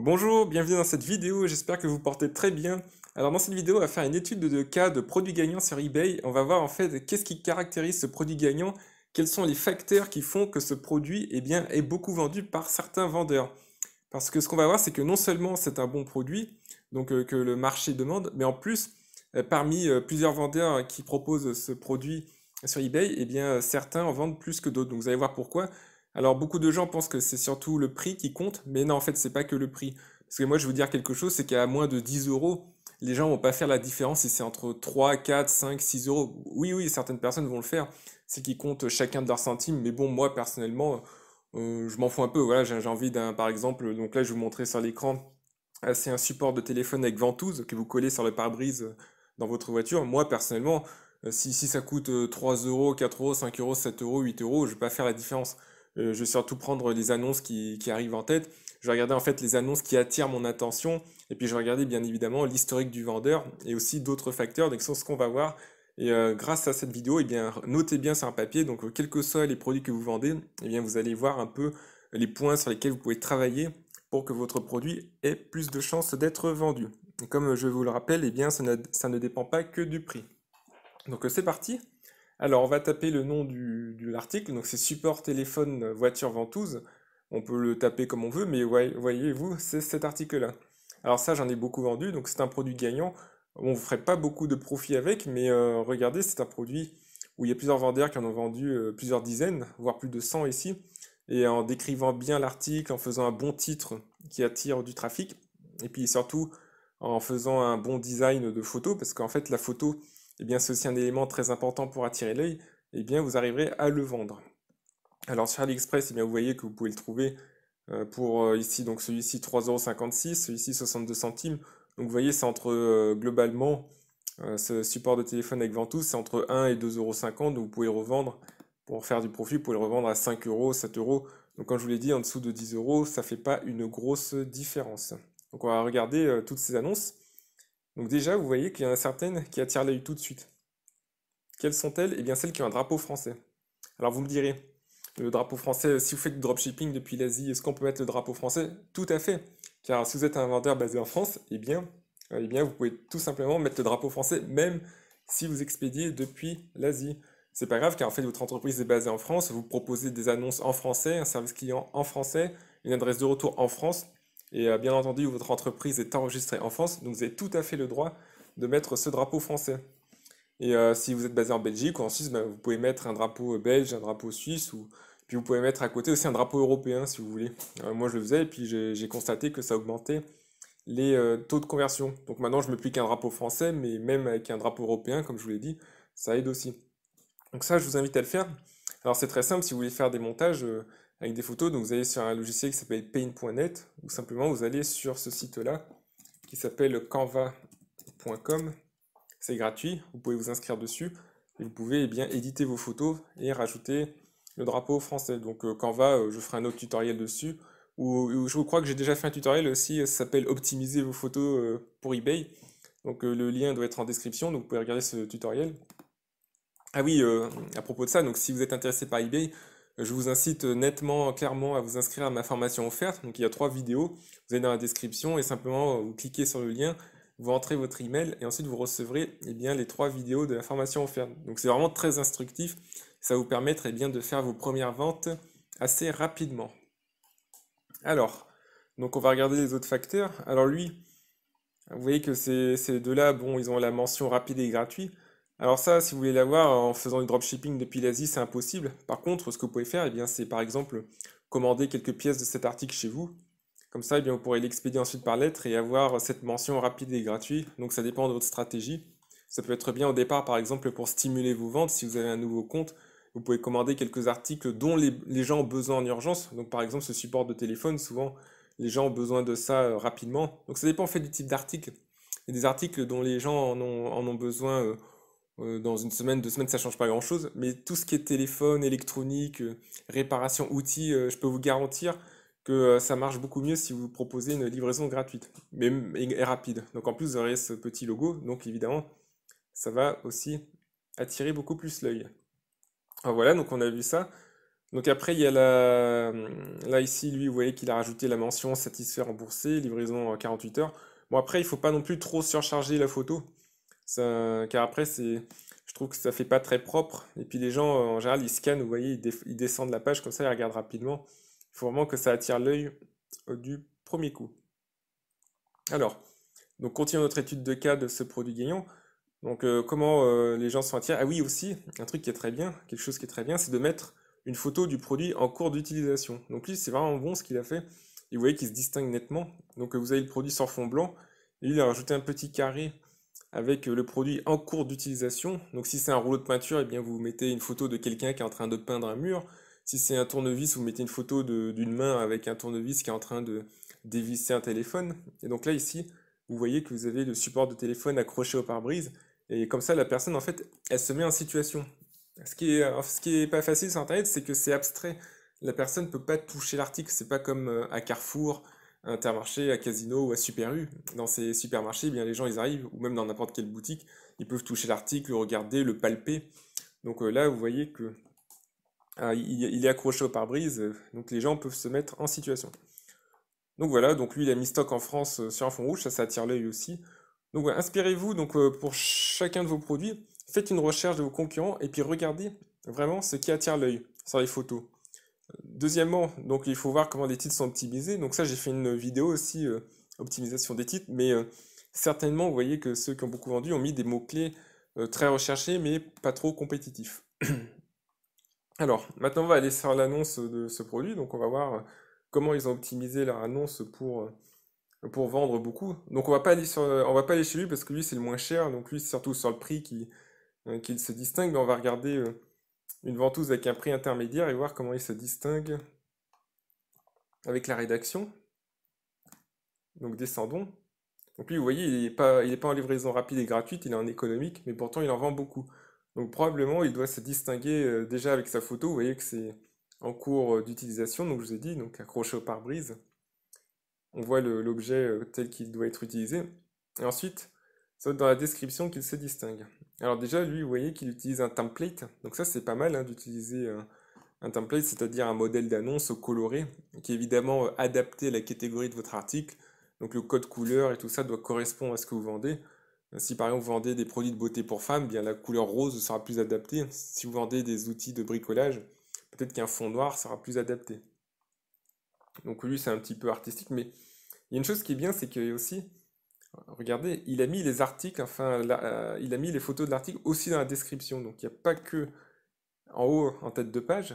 Bonjour, bienvenue dans cette vidéo, j'espère que vous portez très bien. Alors dans cette vidéo, on va faire une étude de cas de produits gagnants sur eBay. On va voir en fait qu'est-ce qui caractérise ce produit gagnant, quels sont les facteurs qui font que ce produit eh bien, est beaucoup vendu par certains vendeurs. Parce que ce qu'on va voir, c'est que non seulement c'est un bon produit, donc euh, que le marché demande, mais en plus, euh, parmi euh, plusieurs vendeurs qui proposent ce produit sur eBay, eh bien, certains en vendent plus que d'autres. Donc vous allez voir pourquoi. Alors beaucoup de gens pensent que c'est surtout le prix qui compte, mais non, en fait, c'est pas que le prix. Parce que moi, je vais vous dire quelque chose, c'est qu'à moins de 10 euros, les gens vont pas faire la différence si c'est entre 3, 4, 5, 6 euros. Oui, oui, certaines personnes vont le faire. C'est qu'ils comptent chacun de leurs centimes, mais bon, moi, personnellement, euh, je m'en fous un peu. Voilà, j'ai envie d'un, par exemple, donc là, je vais vous montrer sur l'écran, ah, c'est un support de téléphone avec ventouse que vous collez sur le pare-brise euh, dans votre voiture. Moi, personnellement, euh, si, ça coûte 3 euros, 4 euros, 5 euros, 7 euros, 8 euros, je vais pas faire la différence. Euh, je vais surtout prendre les annonces qui, arrivent en tête. Je vais regarder en fait les annonces qui attirent mon attention, et puis je vais regarder bien évidemment l'historique du vendeur et aussi d'autres facteurs, donc ce qu'on va voir. Et euh, grâce à cette vidéo, eh bien, notez bien sur un papier, donc euh, quels que soient les produits que vous vendez, eh bien, vous allez voir un peu les points sur lesquels vous pouvez travailler pour que votre produit ait plus de chances d'être vendu. comme je vous le rappelle, eh bien, ne, ça ne dépend pas que du prix. Donc c'est parti alors, on va taper le nom de l'article. Donc, c'est support téléphone euh, voiture ventouse. On peut le taper comme on veut, mais voyez-vous, c'est cet article-là. Alors ça, j'en ai beaucoup vendu, donc c'est un produit gagnant. On ne ferait pas beaucoup de profit avec, mais euh, regardez, c'est un produit où il y a plusieurs vendeurs qui en ont vendu euh, plusieurs dizaines, voire plus de 100 ici. Et en décrivant bien l'article, en faisant un bon titre qui attire du trafic, et puis surtout en faisant un bon design de photo, parce qu'en fait, la photo, eh bien c'est aussi un élément très important pour attirer l'œil, eh bien vous arriverez à le vendre. Alors sur AliExpress, eh bien vous voyez que vous pouvez le trouver euh, pour euh, ici, donc celui-ci 3,56€, celui-ci 62 centimes. Donc vous voyez, c'est entre euh, globalement ce support de téléphone avec Ventouse, c'est entre 1 et 2,50€. Donc vous pouvez revendre pour faire du profit, vous pouvez le revendre à 5 7 euros. Donc comme je vous l'ai dit, en dessous de 10 euros, ça ne fait pas une grosse différence. Donc on va regarder toutes ces annonces. Donc déjà, vous voyez qu'il y en a certaines qui attirent l'œil tout de suite. Quelles sont-elles Eh bien celles qui ont un drapeau français. Alors vous me direz, le drapeau français, si vous faites du dropshipping depuis l'Asie, est-ce qu'on peut mettre le drapeau français Tout à fait. Car si vous êtes un vendeur basé en France, eh bien, euh, eh bien vous pouvez tout simplement mettre le drapeau français, même si vous expédiez depuis l'Asie. C'est pas grave car en fait votre entreprise est basée en France, vous proposez des annonces en français, un service client en français, une adresse de retour en France. Et euh, bien entendu, votre entreprise est enregistrée en France, donc vous avez tout à fait le droit de mettre ce drapeau français. Et euh, si vous êtes basé en Belgique ou en Suisse, bah, vous pouvez mettre un drapeau euh, belge, un drapeau suisse, ou puis vous pouvez mettre à côté aussi un drapeau européen si vous voulez. moi je le faisais et puis j'ai constaté que ça augmentait les taux de conversion. Donc maintenant je mets plus qu'un drapeau français, mais même avec un drapeau européen, comme je vous l'ai dit, ça aide aussi. Donc ça je vous invite à le faire. Alors c'est très simple, si vous voulez faire des montages, avec des photos. Donc vous allez sur un logiciel qui s'appelle paint.net ou simplement vous allez sur ce site-là qui s'appelle canva.com. C'est gratuit, vous pouvez vous inscrire dessus et vous pouvez eh bien éditer vos photos et rajouter le drapeau français. Donc euh, Canva, euh, je ferai un autre tutoriel dessus ou, je crois que j'ai déjà fait un tutoriel aussi, euh, ça s'appelle optimiser vos photos pour eBay. Donc le lien doit être en description, donc vous pouvez regarder ce tutoriel. Ah oui, à propos de ça, donc si vous êtes intéressé par eBay, je vous incite euh, nettement, clairement à vous inscrire à ma formation offerte. Donc il y a trois vidéos, vous allez dans la description et simplement euh, vous cliquez sur le lien, vous entrez votre email et ensuite vous recevrez eh bien, les trois vidéos de la formation offerte. Donc c'est vraiment très instructif, ça vous permettre eh bien, de faire vos premières ventes assez rapidement. Alors, donc on va regarder les autres facteurs. Alors lui, vous voyez que ces, deux-là, bon, ils ont la mention rapide et gratuit. Alors ça, si vous voulez l'avoir en faisant du dropshipping depuis l'Asie, c'est impossible. Par contre, ce que vous pouvez faire, eh bien, c'est par exemple commander quelques pièces de cet article chez vous. Comme ça, eh bien, vous pourrez l'expédier ensuite par lettre et avoir cette mention rapide et gratuite. Donc ça dépend de votre stratégie. Ça peut être bien au départ, par exemple, pour stimuler vos ventes. Si vous avez un nouveau compte, vous pouvez commander quelques articles dont les, gens ont besoin en urgence. Donc par exemple, ce support de téléphone, souvent, les gens ont besoin de ça euh, rapidement. Donc ça dépend en fait du type d'article. et des articles dont les gens en ont, besoin. Euh, euh, dans une semaine, deux semaines, ça change pas grand-chose. Mais tout ce qui est téléphone, électronique, euh, réparation, outils, euh, je peux vous garantir que ça marche beaucoup mieux si vous proposez une livraison gratuite, mais et rapide. Donc en plus, vous aurez ce petit logo, donc évidemment, ça va aussi attirer beaucoup plus l'œil. Voilà, donc on a vu ça. Donc après, il y a la... Hum, là ici, lui, vous voyez qu'il a rajouté la mention satisfait remboursé, livraison 48 heures. Bon après, il ne faut pas non plus trop surcharger la photo car après, c'est, je trouve que ça fait pas très propre. Et puis les gens, en général, ils scannent, vous voyez, ils, descendent la page comme ça, ils regardent rapidement. Il faut vraiment que ça attire l'œil euh, du premier coup. Alors, donc continuons notre étude de cas de ce produit gagnant. Donc euh, comment euh, les gens sont attirés Ah oui aussi, un truc qui est très bien, quelque chose qui est très bien, c'est de mettre une photo du produit en cours d'utilisation. Donc lui, c'est vraiment bon ce qu'il a fait. Et vous voyez qu'il se distingue nettement. Donc vous avez le produit sur fond blanc. Et lui, il a rajouté un petit carré avec euh, le produit en cours d'utilisation. Donc si c'est un rouleau de peinture, eh bien vous mettez une photo de quelqu'un qui est en train de peindre un mur. Si c'est un tournevis, vous mettez une photo d'une main avec un tournevis qui est en train de dévisser un téléphone. Et donc là ici, vous voyez que vous avez le support de téléphone accroché au pare-brise. Et comme ça, la personne, en fait, elle se met en situation. Ce qui est, pas facile sur Internet, c'est que c'est abstrait. La personne ne peut pas toucher l'article. C'est pas comme euh, à Carrefour, Intermarché, à Casino ou à Super U. Dans ces supermarchés, eh bien, les gens ils arrivent, ou même dans n'importe quelle boutique, ils peuvent toucher l'article, le regarder, le palper. Donc euh, là, vous voyez que ah, il, est accroché au pare-brise, euh, donc les gens peuvent se mettre en situation. Donc voilà, donc lui il a mis stock en France euh, sur un fond rouge, ça, ça attire l'œil aussi. Donc inspirez-vous donc pour chacun de vos produits, faites une recherche de vos concurrents et puis regardez vraiment ce qui attire l'œil sur les photos. Deuxièmement, donc il faut voir comment les titres sont optimisés. Donc ça, j'ai fait une vidéo aussi euh, optimisation des titres, mais euh, certainement, vous voyez que ceux qui ont beaucoup vendu ont mis des mots-clés euh, très recherchés, mais pas trop compétitifs. Alors, maintenant, on va aller sur l'annonce de ce produit. Donc on va voir comment ils ont optimisé leur annonce pour, pour vendre beaucoup. Donc on va pas on va pas aller chez lui parce que lui, c'est le moins cher. Donc lui, c'est surtout sur le prix qu'il se distingue, on va regarder une ventouse avec un prix intermédiaire et voir comment il se distingue avec la rédaction. Donc descendons. Donc lui, vous voyez, il n'est pas, pas en livraison rapide et gratuite, il est en économique, mais pourtant il en vend beaucoup. Donc probablement, il doit se distinguer euh, déjà avec sa photo. Vous voyez que c'est en cours euh, d'utilisation, donc je vous ai dit, donc accroché au pare-brise. On voit l'objet euh, tel qu'il doit être utilisé. Et ensuite, ça va être dans la description qu'il se distingue. Alors déjà, lui, vous voyez qu'il utilise un template. Donc ça, c'est pas mal hein, d'utiliser euh, un template, c'est-à-dire un modèle d'annonce coloré, qui est évidemment euh, adapté à la catégorie de votre article. Donc le code couleur et tout ça doit correspondre à ce que vous vendez. Euh, si par exemple vous vendez des produits de beauté pour femmes, eh bien la couleur rose sera plus adaptée. Si vous vendez des outils de bricolage, peut-être qu'un fond noir sera plus adapté. Donc lui c'est un petit peu artistique, mais il y a une chose qui est bien, c'est a aussi Regardez, il a mis les articles, enfin, euh, il a mis les photos de l'article aussi dans la description. Donc, il n'y a pas que en haut, en tête de page,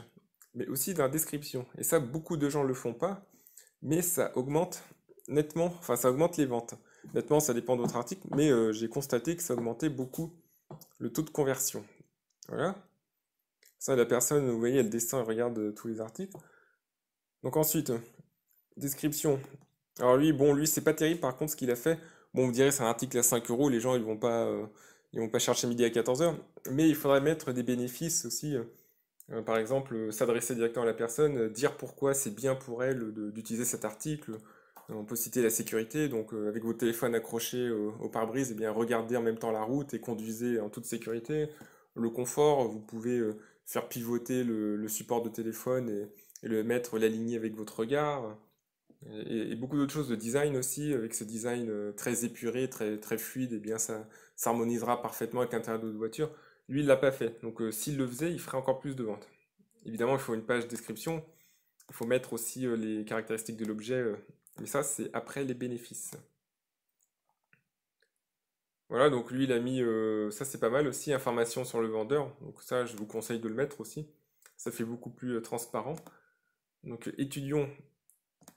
mais aussi dans la description. Et ça, beaucoup de gens ne le font pas, mais ça augmente nettement, enfin, ça augmente les ventes. Nettement, ça dépend d'autres articles, mais euh, j'ai constaté que ça augmentait beaucoup le taux de conversion. Voilà. Ça, la personne, vous voyez, elle descend et regarde euh, tous les articles. Donc, ensuite, description. Alors, lui, bon, lui, c'est pas terrible, par contre, ce qu'il a fait, Bon, vous direz, c'est un article à 5 euros, les gens, ils vont pas, euh, vont pas chercher midi à 14 heures. Mais il faudrait mettre des bénéfices aussi. Euh, euh, par exemple, s'adresser directement à la personne, dire pourquoi c'est bien pour elle d'utiliser cet article. on peut citer la sécurité, donc avec votre téléphone accroché au pare-brise, eh bien regardez en même temps la route et conduisez en toute sécurité. Le confort, vous pouvez faire pivoter le, support de téléphone et, et le mettre l'aligner avec votre regard et, beaucoup d'autres choses de design aussi, avec ce design euh, très épuré, très, très fluide, et bien ça s'harmonisera parfaitement avec l'intérieur de voiture. Lui, il l'a pas fait. Donc euh, s'il le faisait, il ferait encore plus de ventes. Évidemment, il faut une page description. Il faut mettre aussi euh, les caractéristiques de l'objet. mais ça, c'est après les bénéfices. Voilà, donc lui, il a mis, ça c'est pas mal aussi, information sur le vendeur. Donc ça, je vous conseille de le mettre aussi. Ça fait beaucoup plus transparent. Donc étudions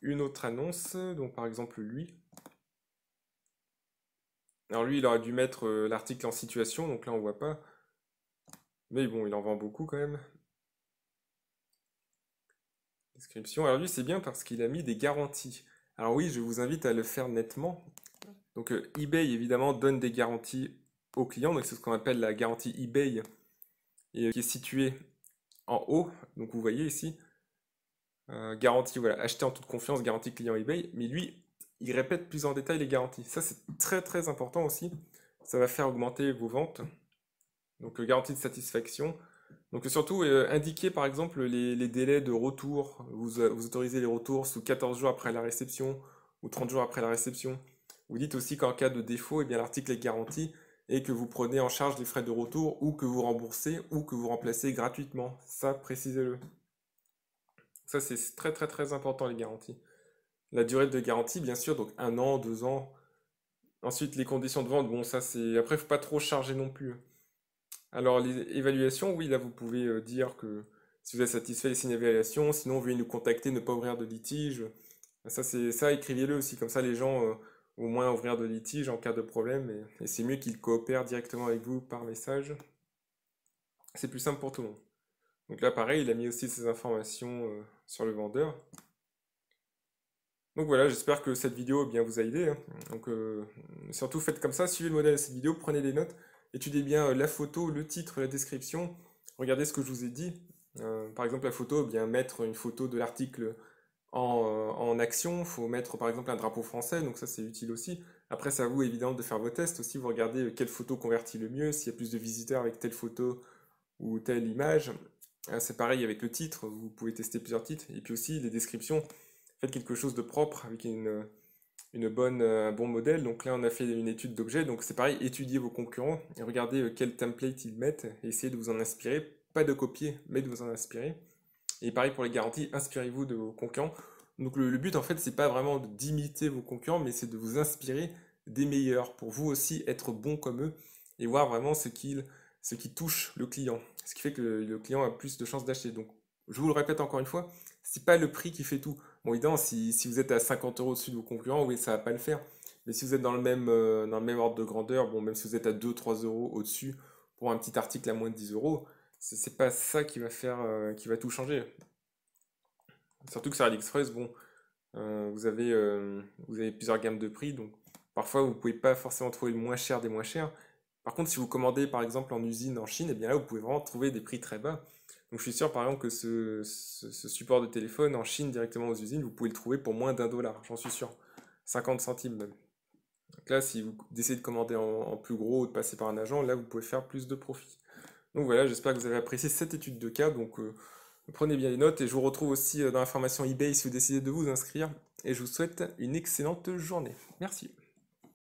une autre annonce, donc par exemple lui. Alors lui, il aurait dû mettre euh, l'article en situation, donc là on voit pas. Mais bon, il en vend beaucoup quand même. Description. Alors lui, c'est bien parce qu'il a mis des garanties. Alors oui, je vous invite à le faire nettement. Donc euh, eBay, évidemment, donne des garanties aux clients. Donc c'est ce qu'on appelle la garantie eBay, et, euh, qui est située en haut. Donc vous voyez ici garantie, voilà, acheter en toute confiance, garantie client eBay, mais lui, il répète plus en détail les garanties. Ça, c'est très très important aussi. Ça va faire augmenter vos ventes. Donc, euh, garantie de satisfaction. Donc, euh, surtout, indiquez euh, indiquer par exemple les, délais de retour. Vous, autorisez les retours sous 14 jours après la réception ou 30 jours après la réception. Vous dites aussi qu'en cas de défaut, eh l'article est garanti et que vous prenez en charge les frais de retour ou que vous remboursez ou que vous remplacez gratuitement. Ça, précisez-le. Ça, c'est très, très, très important, les garanties. La durée de garantie, bien sûr, donc un an, deux ans. Ensuite, les conditions de vente, bon, ça, c'est. Après, faut pas trop charger non plus. Alors, les évaluations, oui, là, vous pouvez euh, dire que si vous êtes satisfait les signes d'évaluation, sinon, veuillez nous contacter, ne pas ouvrir de litige. Ça, c'est ça, écrivez-le aussi, comme ça, les gens. Euh, au moins ouvrir de litige en cas de problème et, c'est mieux qu'ils coopèrent directement avec vous par message. C'est plus simple pour tout le monde. Donc là, pareil, il a mis aussi ses informations euh, sur le vendeur. Donc voilà, j'espère que cette vidéo eh bien, vous a aidé. Hein. Donc euh, surtout faites comme ça, suivez le modèle de cette vidéo, prenez des notes, étudiez bien euh, la photo, le titre, la description, regardez ce que je vous ai dit. Euh, par exemple la photo, eh bien mettre une photo de l'article en, action, en, action, faut mettre par exemple un drapeau français, donc ça c'est utile aussi. Après c'est à vous évidemment de faire vos tests aussi, vous regardez quelle photo convertit le mieux, s'il y a plus de visiteurs avec telle photo ou telle image, ah, c'est pareil avec le titre, vous pouvez tester plusieurs titres. Et puis aussi les descriptions. Faites quelque chose de propre avec une, bonne, un euh, bon modèle. Donc là, on a fait une étude d'objet. Donc c'est pareil, étudiez vos concurrents et regardez euh, quel template ils mettent. Et essayez de vous en inspirer. Pas de copier, mais de vous en inspirer. Et pareil pour les garanties, inspirez-vous de vos concurrents. Donc le, le but, en fait, c'est pas vraiment d'imiter vos concurrents, mais c'est de vous inspirer des meilleurs pour vous aussi être bon comme eux et voir vraiment ce qu'ils ce qui touche le client, ce qui fait que le client a plus de chances d'acheter. Donc, je vous le répète encore une fois, c'est pas le prix qui fait tout. Bon, évidemment, si, vous êtes à 50 euros au-dessus de vos concurrents, oui, ça va pas le faire. Mais si vous êtes dans le même, euh, dans le même ordre de grandeur, bon, même si vous êtes à 2-3 euros au-dessus pour un petit article à moins de 10 euros, c'est pas ça qui va faire, euh, qui va tout changer. Surtout que sur AliExpress, bon, euh, vous, avez, vous avez plusieurs gammes de prix, donc parfois vous pouvez pas forcément trouver le moins cher des moins chers. Par contre, si vous commandez par exemple en usine en Chine, et eh bien là, vous pouvez vraiment trouver des prix très bas. Donc je suis sûr par exemple que ce, support de téléphone en Chine directement aux usines, vous pouvez le trouver pour moins d'un dollar, j'en suis sûr. 50 centimes même. Donc là, si vous décidez de commander en, plus gros ou de passer par un agent, là, vous pouvez faire plus de profit. Donc voilà, j'espère que vous avez apprécié cette étude de cas. Donc euh, prenez bien les notes et je vous retrouve aussi euh, dans la formation eBay si vous décidez de vous inscrire. Et je vous souhaite une excellente journée. Merci.